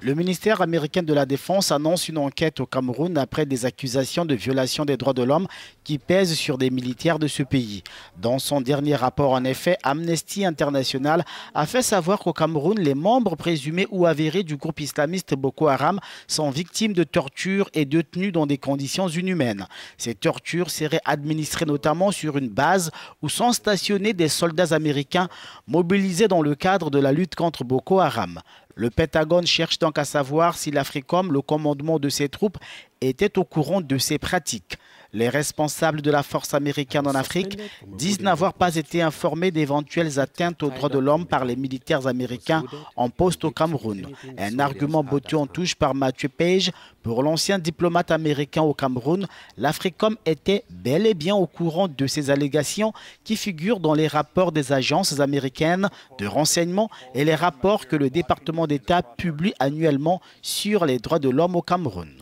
Le ministère américain de la Défense annonce une enquête au Cameroun après des accusations de violation des droits de l'homme qui pèsent sur des militaires de ce pays. Dans son dernier rapport, en effet, Amnesty International a fait savoir qu'au Cameroun, les membres présumés ou avérés du groupe islamiste Boko Haram sont victimes de tortures et détenus dans des conditions inhumaines. Ces tortures seraient administrées notamment sur une base où sont stationnés des soldats américains mobilisés dans le cadre de la lutte contre Boko Haram. Le Pentagone cherche donc à savoir si l'AFRICOM, le commandement de ses troupes, était au courant de ces pratiques. Les responsables de la force américaine en Afrique disent n'avoir pas été informés d'éventuelles atteintes aux droits de l'homme par les militaires américains en poste au Cameroun. Un argument bottu en touche par Mathieu Page. Pour l'ancien diplomate américain au Cameroun, l'Africom était bel et bien au courant de ces allégations qui figurent dans les rapports des agences américaines de renseignement et les rapports que le département d'État publie annuellement sur les droits de l'homme au Cameroun.